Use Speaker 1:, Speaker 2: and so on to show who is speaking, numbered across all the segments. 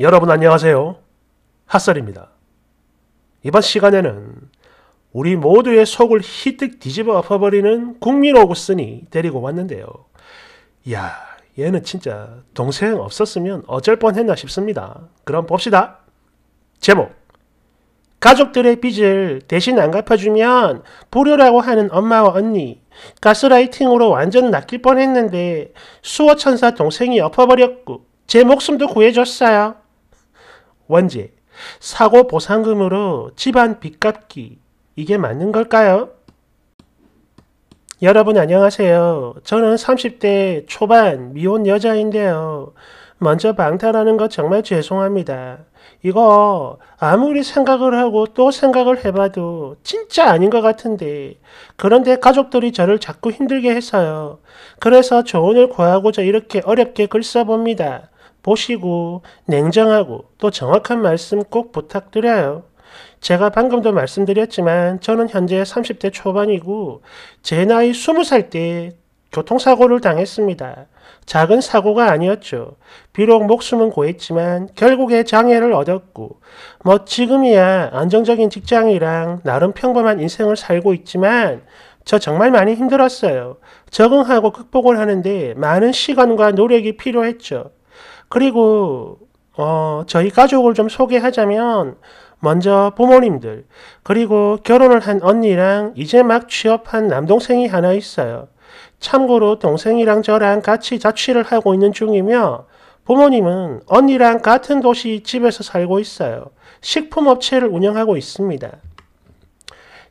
Speaker 1: 여러분 안녕하세요. 핫설입니다. 이번 시간에는 우리 모두의 속을 희뜩 뒤집어 엎어버리는 국민 오구스니 데리고 왔는데요. 이야, 얘는 진짜 동생 없었으면 어쩔 뻔했나 싶습니다. 그럼 봅시다. 제목 가족들의 빚을 대신 안 갚아주면 불효라고 하는 엄마와 언니 가스라이팅으로 완전 낚일 뻔했는데 수어천사 동생이 엎어버렸고 제 목숨도 구해줬어요. 원제, 사고 보상금으로 집안 빚 갚기, 이게 맞는 걸까요? 여러분 안녕하세요. 저는 30대 초반 미혼 여자인데요. 먼저 방탄하는 거 정말 죄송합니다. 이거 아무리 생각을 하고 또 생각을 해봐도 진짜 아닌 것 같은데 그런데 가족들이 저를 자꾸 힘들게 했어요. 그래서 조언을 구하고자 이렇게 어렵게 글 써봅니다. 보시고 냉정하고 또 정확한 말씀 꼭 부탁드려요. 제가 방금도 말씀드렸지만 저는 현재 30대 초반이고 제 나이 20살 때 교통사고를 당했습니다. 작은 사고가 아니었죠. 비록 목숨은 고했지만 결국에 장애를 얻었고 뭐 지금이야 안정적인 직장이랑 나름 평범한 인생을 살고 있지만 저 정말 많이 힘들었어요. 적응하고 극복을 하는데 많은 시간과 노력이 필요했죠. 그리고 어, 저희 가족을 좀 소개하자면 먼저 부모님들 그리고 결혼을 한 언니랑 이제 막 취업한 남동생이 하나 있어요. 참고로 동생이랑 저랑 같이 자취를 하고 있는 중이며 부모님은 언니랑 같은 도시 집에서 살고 있어요. 식품업체를 운영하고 있습니다.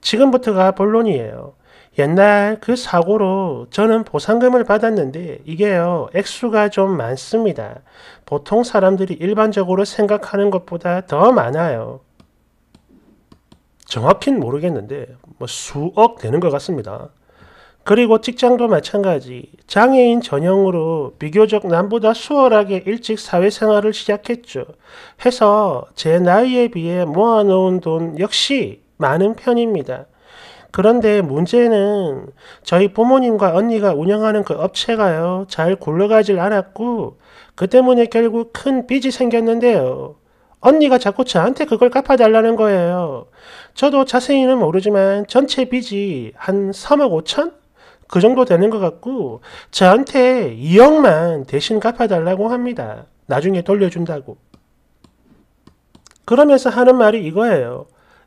Speaker 1: 지금부터가 본론이에요. 옛날 그 사고로 저는 보상금을 받았는데 이게요, 액수가 좀 많습니다. 보통 사람들이 일반적으로 생각하는 것보다 더 많아요. 정확히는 모르겠는데 뭐 수억 되는 것 같습니다. 그리고 직장도 마찬가지. 장애인 전형으로 비교적 남보다 수월하게 일찍 사회생활을 시작했죠. 해서 제 나이에 비해 모아놓은 돈 역시 많은 편입니다. 그런데 문제는 저희 부모님과 언니가 운영하는 그 업체가요. 잘 굴러가질 않았고 그 때문에 결국 큰 빚이 생겼는데요. 언니가 자꾸 저한테 그걸 갚아달라는 거예요. 저도 자세히는 모르지만 전체 빚이 한 3억 5천? 그 정도 되는 것 같고 저한테 2억만 대신 갚아달라고 합니다. 나중에 돌려준다고. 그러면서 하는 말이 이거예요.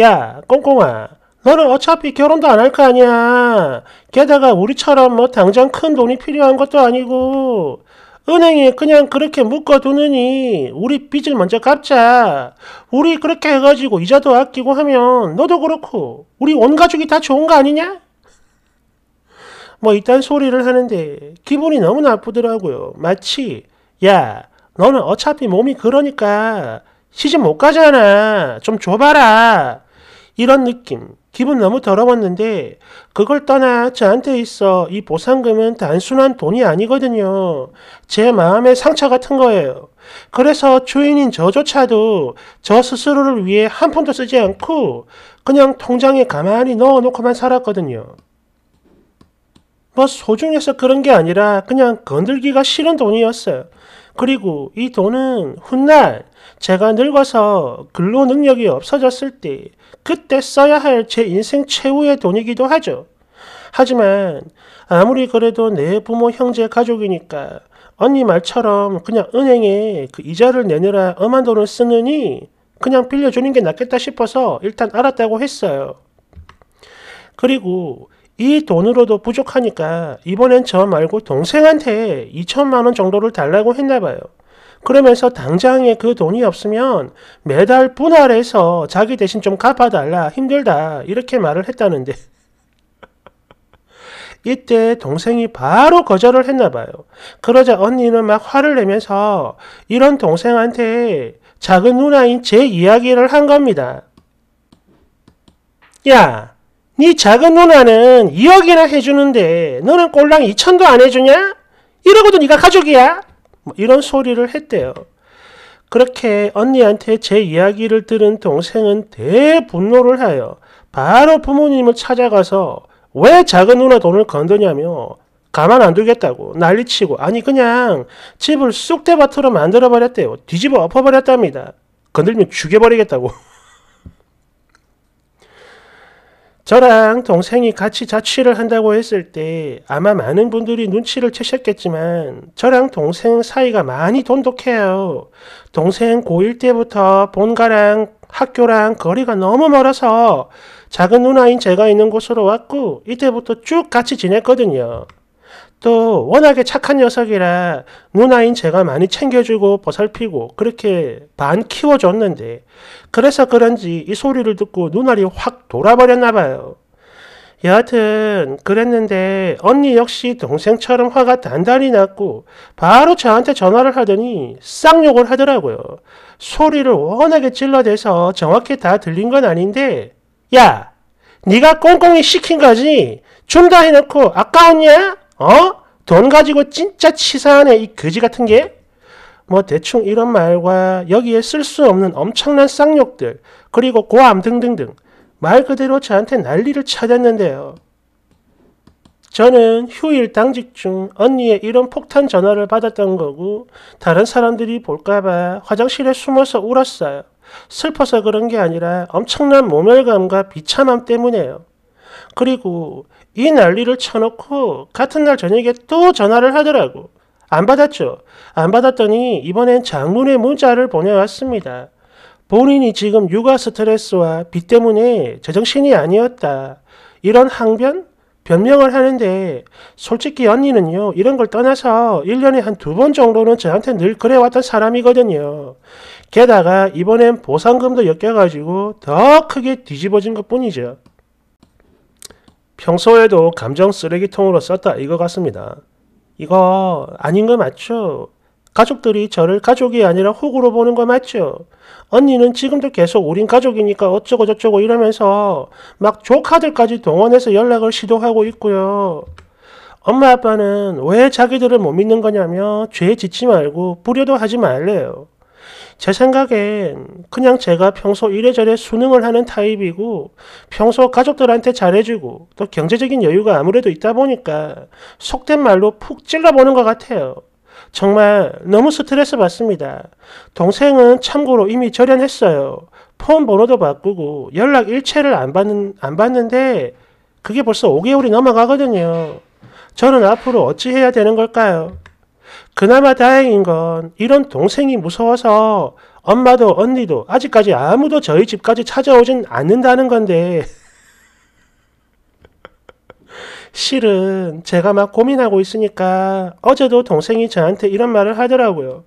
Speaker 1: 야, 꽁꽁아, 너는 어차피 결혼도 안 할 거 아니야. 게다가 우리처럼 뭐 당장 큰 돈이 필요한 것도 아니고 은행에 그냥 그렇게 묶어두느니 우리 빚을 먼저 갚자. 우리 그렇게 해가지고 이자도 아끼고 하면 너도 그렇고 우리 온 가족이 다 좋은 거 아니냐? 뭐 이딴 소리를 하는데 기분이 너무 나쁘더라고요. 마치 야 너는 어차피 몸이 그러니까 시집 못 가잖아. 좀 줘봐라. 이런 느낌. 기분 너무 더러웠는데 그걸 떠나 저한테 있어 이 보상금은 단순한 돈이 아니거든요. 제 마음의 상처 같은 거예요. 그래서 주인인 저조차도 저 스스로를 위해 한 푼도 쓰지 않고 그냥 통장에 가만히 넣어놓고만 살았거든요. 뭐 소중해서 그런 게 아니라 그냥 건들기가 싫은 돈이었어요. 그리고 이 돈은 훗날 제가 늙어서 근로 능력이 없어졌을 때 그때 써야 할 제 인생 최후의 돈이기도 하죠. 하지만 아무리 그래도 내 부모 형제 가족이니까 언니 말처럼 그냥 은행에 그 이자를 내느라 엄한 돈을 쓰느니 그냥 빌려주는 게 낫겠다 싶어서 일단 알았다고 했어요. 그리고 이 돈으로도 부족하니까 이번엔 저 말고 동생한테 2천만 원 정도를 달라고 했나 봐요. 그러면서 당장에 그 돈이 없으면 매달 분할해서 자기 대신 좀 갚아달라 힘들다 이렇게 말을 했다는데 이때 동생이 바로 거절을 했나 봐요. 그러자 언니는 막 화를 내면서 이런 동생한테 작은 누나인 제 이야기를 한 겁니다. 야, 네 작은 누나는 2억이나 해주는데 너는 꼴랑 2천도 안 해주냐? 이러고도 네가 가족이야? 뭐 이런 소리를 했대요. 그렇게 언니한테 제 이야기를 들은 동생은 대분노를 하여 바로 부모님을 찾아가서 왜 작은 누나 돈을 건드냐며 가만 안 두겠다고 난리치고 아니 그냥 집을 쑥대밭으로 만들어버렸대요. 뒤집어 엎어버렸답니다. 건들면 죽여버리겠다고. 저랑 동생이 같이 자취를 한다고 했을 때 아마 많은 분들이 눈치를 채셨겠지만 저랑 동생 사이가 많이 돈독해요. 동생 고1 때부터 본가랑 학교랑 거리가 너무 멀어서 작은 누나인 제가 있는 곳으로 왔고 이때부터 쭉 같이 지냈거든요. 또 워낙에 착한 녀석이라 누나인 제가 많이 챙겨주고 보살피고 그렇게 반 키워줬는데 그래서 그런지 이 소리를 듣고 눈알이 확 돌아버렸나 봐요. 여하튼 그랬는데 언니 역시 동생처럼 화가 단단히 났고 바로 저한테 전화를 하더니 쌍욕을 하더라고요. 소리를 워낙에 찔러대서 정확히 다 들린 건 아닌데 야! 네가 꽁꽁이 시킨 거지? 준다 해놓고 아까웠냐? 어? 돈 가지고 진짜 치사하네 이 거지 같은 게? 뭐 대충 이런 말과 여기에 쓸 수 없는 엄청난 쌍욕들 그리고 고함 등등등 말 그대로 저한테 난리를 쳐댔는데요. 저는 휴일 당직 중 언니의 이런 폭탄 전화를 받았던 거고 다른 사람들이 볼까봐 화장실에 숨어서 울었어요. 슬퍼서 그런 게 아니라 엄청난 모멸감과 비참함 때문에요. 그리고 이 난리를 쳐놓고 같은 날 저녁에 또 전화를 하더라고. 안 받았죠. 안 받았더니 이번엔 장문의 문자를 보내왔습니다. 본인이 지금 육아 스트레스와 비 때문에 제정신이 아니었다. 이런 항변? 변명을 하는데 솔직히 언니는요 이런 걸 떠나서 1년에 한 두 번 정도는 저한테 늘 그래왔던 사람이거든요. 게다가 이번엔 보상금도 엮여가지고 더 크게 뒤집어진 것 뿐이죠. 평소에도 감정 쓰레기통으로 썼다 이거 같습니다. 이거 아닌 거 맞죠? 가족들이 저를 가족이 아니라 호구로 보는 거 맞죠? 언니는 지금도 계속 우린 가족이니까 어쩌고저쩌고 이러면서 막 조카들까지 동원해서 연락을 시도하고 있고요. 엄마 아빠는 왜 자기들을 못 믿는 거냐며 죄 짓지 말고 불려도 하지 말래요. 제 생각엔 그냥 제가 평소 이래저래 수능을 하는 타입이고 평소 가족들한테 잘해주고 또 경제적인 여유가 아무래도 있다 보니까 속된 말로 푹 찔러보는 것 같아요. 정말 너무 스트레스 받습니다. 동생은 참고로 이미 절연했어요. 폰 번호도 바꾸고 연락 일체를 안, 받는, 안 받는데 그게 벌써 5개월이 넘어가거든요. 저는 앞으로 어찌해야 되는 걸까요? 그나마 다행인 건 이런 동생이 무서워서 엄마도 언니도 아직까지 아무도 저희 집까지 찾아오진 않는다는 건데. 실은 제가 막 고민하고 있으니까 어제도 동생이 저한테 이런 말을 하더라고요.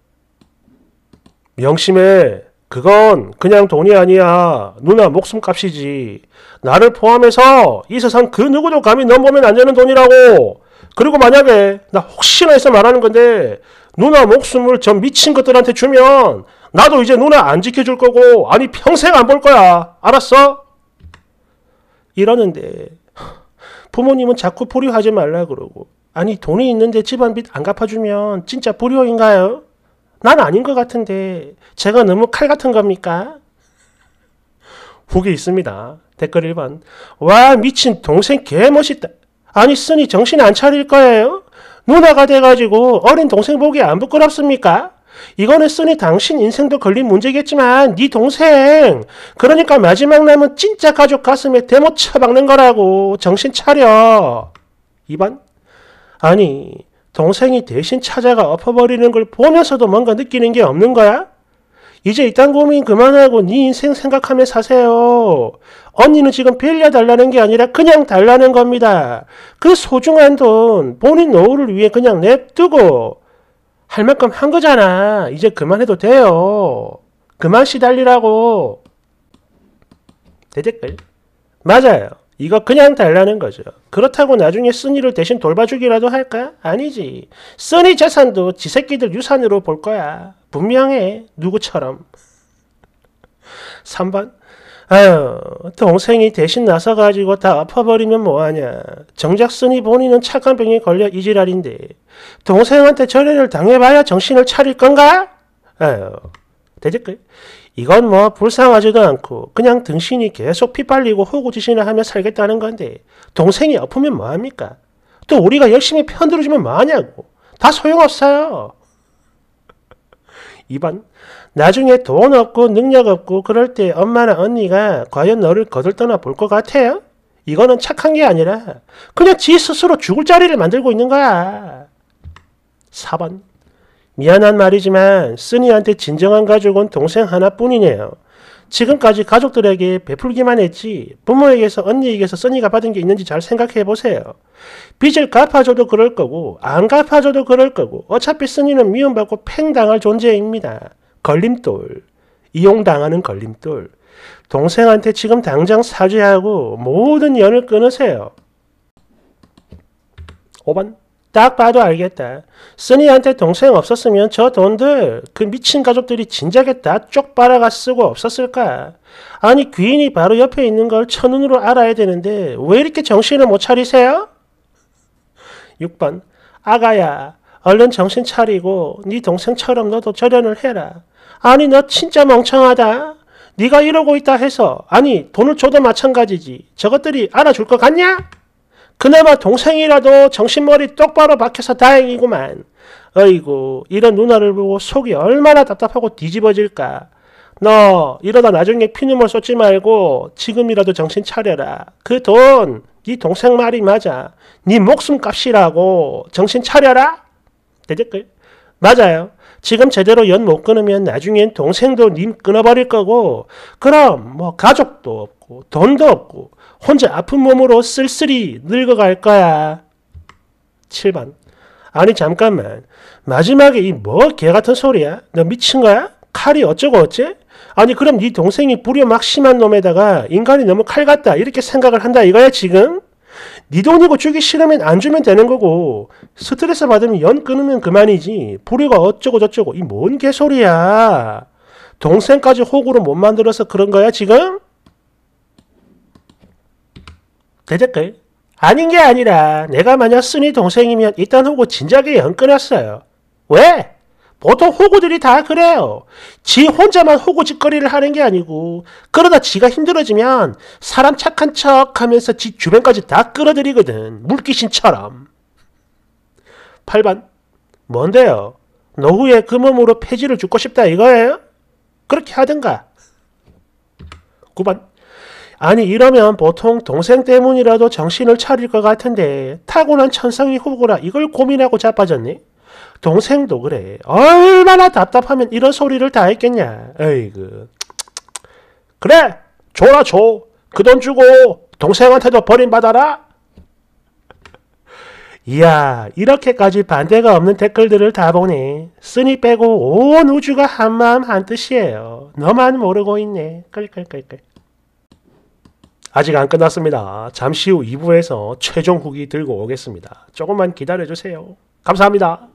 Speaker 1: 명심해. 그건 그냥 돈이 아니야. 누나 목숨값이지. 나를 포함해서 이 세상 그 누구도 감히 넘보면 안 되는 돈이라고. 그리고 만약에 나 혹시나 해서 말하는 건데 누나 목숨을 저 미친 것들한테 주면 나도 이제 누나 안 지켜줄 거고 아니 평생 안 볼 거야. 알았어? 이러는데 부모님은 자꾸 불효하지 말라 그러고 아니 돈이 있는데 집안 빚 안 갚아주면 진짜 불효인가요? 난 아닌 것 같은데 제가 너무 칼 같은 겁니까? 후기 있습니다. 댓글 1번 와 미친 동생 개멋있다. 아니 쓰니 정신 안 차릴 거예요? 누나가 돼가지고 어린 동생 보기 안 부끄럽습니까? 이거는 쓰니 당신 인생도 걸린 문제겠지만 네 동생 그러니까 마지막 남은 진짜 가족 가슴에 대못 쳐박는 거라고 정신 차려 2번 아니 동생이 대신 찾아가 엎어버리는 걸 보면서도 뭔가 느끼는 게 없는 거야? 이제 이딴 고민 그만하고 네 인생 생각하며 사세요. 언니는 지금 빌려달라는 게 아니라 그냥 달라는 겁니다. 그 소중한 돈 본인 노후를 위해 그냥 냅두고 할 만큼 한 거잖아. 이제 그만해도 돼요. 그만 시달리라고. 대댓글. 맞아요. 이거 그냥 달라는 거죠. 그렇다고 나중에 쓰니를 대신 돌봐주기라도 할까? 아니지. 쓰니 재산도 지 새끼들 유산으로 볼 거야. 분명해. 누구처럼. 3번. 아유, 동생이 대신 나서가지고 다 아파버리면 뭐하냐. 정작 쓰니 본인은 착한 병에 걸려 이지랄인데, 동생한테 절례를 당해봐야 정신을 차릴 건가? 아유, 대댓글. 이건 뭐 불쌍하지도 않고 그냥 등신이 계속 피빨리고 호구지신을 하며 살겠다는 건데 동생이 아프면 뭐합니까? 또 우리가 열심히 편들어주면 뭐하냐고. 다 소용없어요. 2번 나중에 돈 없고 능력 없고 그럴 때 엄마나 언니가 과연 너를 거들떠나 볼 것 같아요? 이거는 착한 게 아니라 그냥 지 스스로 죽을 자리를 만들고 있는 거야. 4번 미안한 말이지만 쓰니한테 진정한 가족은 동생 하나뿐이네요. 지금까지 가족들에게 베풀기만 했지 부모에게서 언니에게서 써니가 받은 게 있는지 잘 생각해 보세요. 빚을 갚아줘도 그럴 거고 안 갚아줘도 그럴 거고 어차피 써니는 미움받고 팽당할 존재입니다. 걸림돌. 이용당하는 걸림돌. 동생한테 지금 당장 사죄하고 모든 연을 끊으세요. 5번 딱 봐도 알겠다. 쓰니한테 동생 없었으면 저 돈들 그 미친 가족들이 진작에 다 쪽 빨아가 쓰고 없었을까? 아니 귀인이 바로 옆에 있는 걸 천운으로 알아야 되는데 왜 이렇게 정신을 못 차리세요? 6번 아가야 얼른 정신 차리고 네 동생처럼 너도 절연을 해라. 아니 너 진짜 멍청하다. 네가 이러고 있다 해서 아니 돈을 줘도 마찬가지지. 저것들이 알아줄 것 같냐? 그나마 동생이라도 정신머리 똑바로 박혀서 다행이구만. 어이구 이런 누나를 보고 속이 얼마나 답답하고 뒤집어질까. 너 이러다 나중에 피눈물 쏟지 말고 지금이라도 정신 차려라. 그돈네 동생 말이 맞아. 네 목숨값이라고 정신 차려라. 대댓글 맞아요. 지금 제대로 연 못 끊으면 나중엔 동생도 님 끊어버릴 거고 그럼 뭐 가족도 없고 돈도 없고 혼자 아픈 몸으로 쓸쓸히 늙어갈 거야. 7번. 아니 잠깐만. 마지막에 이 뭐 개같은 소리야? 너 미친 거야? 칼이 어쩌고 어째? 아니 그럼 네 동생이 불효 막심한 놈에다가 인간이 너무 칼 같다 이렇게 생각을 한다 이거야 지금? 네 돈이고 주기 싫으면 안 주면 되는 거고 스트레스 받으면 연 끊으면 그만이지 불효가 어쩌고 저쩌고 이 뭔 개소리야 동생까지 호구로 못 만들어서 그런 거야 지금? 대댓글 아닌 게 아니라 내가 만약 쓰니 동생이면 일단 호구 진작에 연 끊었어요. 왜? 보통 호구들이 다 그래요. 지 혼자만 호구짓거리를 하는 게 아니고 그러다 지가 힘들어지면 사람 착한 척하면서 지 주변까지 다 끌어들이거든. 물귀신처럼. 8반 뭔데요? 노후에 그 몸으로 폐지를 죽고 싶다 이거예요? 그렇게 하든가. 9반 아니 이러면 보통 동생 때문이라도 정신을 차릴 것 같은데 타고난 천성이 호구라 이걸 고민하고 자빠졌니? 동생도 그래. 얼마나 답답하면 이런 소리를 다 했겠냐. 에이그. 그래! 줘라 줘! 그 돈 주고 동생한테도 버림받아라! 이야 이렇게까지 반대가 없는 댓글들을 다 보니 쓰니 빼고 온 우주가 한마음 한뜻이에요. 너만 모르고 있네. 끌끌끌끌. 아직 안 끝났습니다. 잠시 후 2부에서 최종 후기 들고 오겠습니다. 조금만 기다려주세요. 감사합니다.